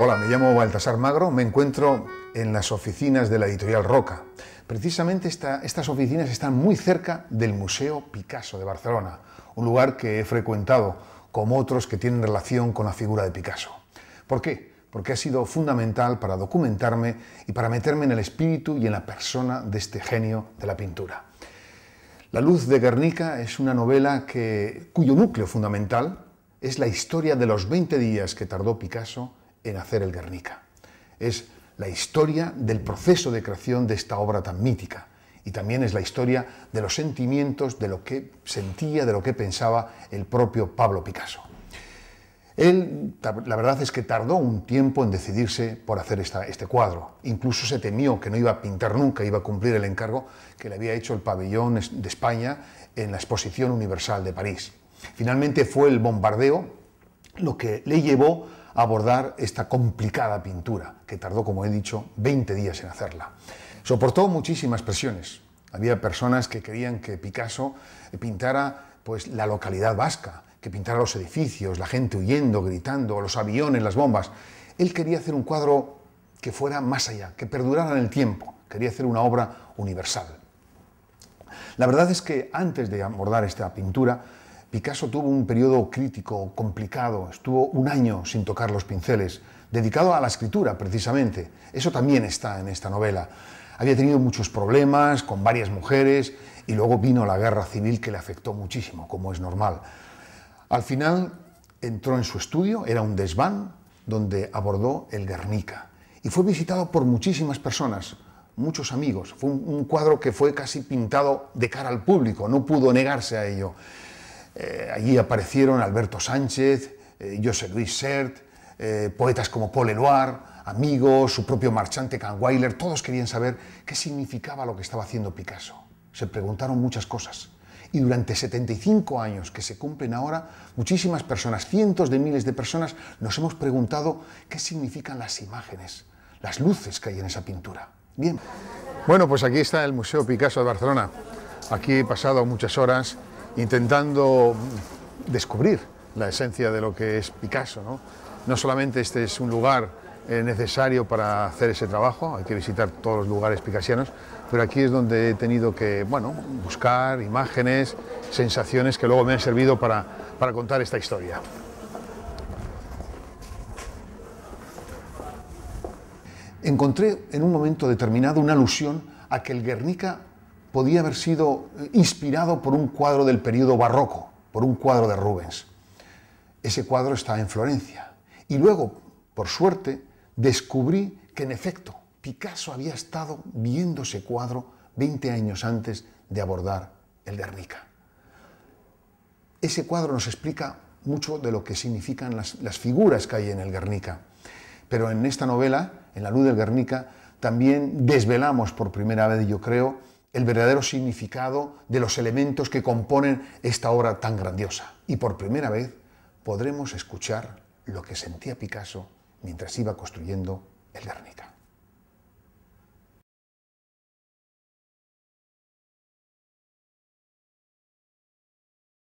Hola, me llamo Baltasar Magro, me encuentro en las oficinas de la editorial Roca. Precisamente estas oficinas están muy cerca del Museo Picasso de Barcelona, un lugar que he frecuentado, como otros que tienen relación con la figura de Picasso. ¿Por qué? Porque ha sido fundamental para documentarme y para meterme en el espíritu y en la persona de este genio de la pintura. La luz de Guernica es una novela que, cuyo núcleo fundamental es la historia de los 20 días que tardó Picasso en hacer el Guernica. Es la historia del proceso de creación de esta obra tan mítica y también es la historia de los sentimientos, de lo que sentía, de lo que pensaba el propio Pablo Picasso. Él, la verdad es que tardó un tiempo en decidirse por hacer este cuadro. Incluso se temió que no iba a pintar nunca, iba a cumplir el encargo que le había hecho el pabellón de España en la Exposición Universal de París. Finalmente fue el bombardeo lo que le llevó abordar esta complicada pintura, que tardó, como he dicho, 20 días en hacerla. Soportó muchísimas presiones. Había personas que querían que Picasso pintara pues, la localidad vasca, que pintara los edificios, la gente huyendo, gritando, los aviones, las bombas. Él quería hacer un cuadro que fuera más allá, que perdurara en el tiempo. Quería hacer una obra universal. La verdad es que antes de abordar esta pintura, Picasso tuvo un periodo crítico, complicado, estuvo un año sin tocar los pinceles, dedicado a la escritura precisamente. Eso también está en esta novela. Había tenido muchos problemas con varias mujeres y luego vino la guerra civil que le afectó muchísimo, como es normal. Al final entró en su estudio, era un desván, donde abordó el Guernica y fue visitado por muchísimas personas, muchos amigos. Fue un, cuadro que fue casi pintado de cara al público, no pudo negarse a ello. Eh, allí aparecieron Alberto Sánchez, eh, José Luis Sert, eh, poetas como Paul Eluard, amigos, su propio marchante Kahnweiler, todos querían saber qué significaba lo que estaba haciendo Picasso. Se preguntaron muchas cosas. Y durante 75 años que se cumplen ahora, muchísimas personas, cientos de miles de personas, nos hemos preguntado qué significan las imágenes, las luces que hay en esa pintura. Bien. Bueno, pues aquí está el Museo Picasso de Barcelona. Aquí he pasado muchas horas intentando descubrir la esencia de lo que es Picasso. No, solamente este es un lugar eh, necesario para hacer ese trabajo, hay que visitar todos los lugares picasianos, pero aquí es donde he tenido que bueno, buscar imágenes, sensaciones que luego me han servido para, para contar esta historia. Encontré en un momento determinado una alusión a que el Guernica podía haber sido eh, inspirado por un cuadro del periodo barroco, por un cuadro de Rubens. Ese cuadro está en Florencia. Y luego, por suerte, descubrí que en efecto Picasso había estado viendo ese cuadro 20 años antes de abordar el Guernica. Ese cuadro nos explica mucho de lo que significan las, las figuras que hay en el Guernica. Pero en esta novela, En la luz del Guernica, también desvelamos por primera vez, yo creo, el verdadero significado de los elementos que componen esta obra tan grandiosa. Y por primera vez podremos escuchar lo que sentía Picasso mientras iba construyendo el Guernica.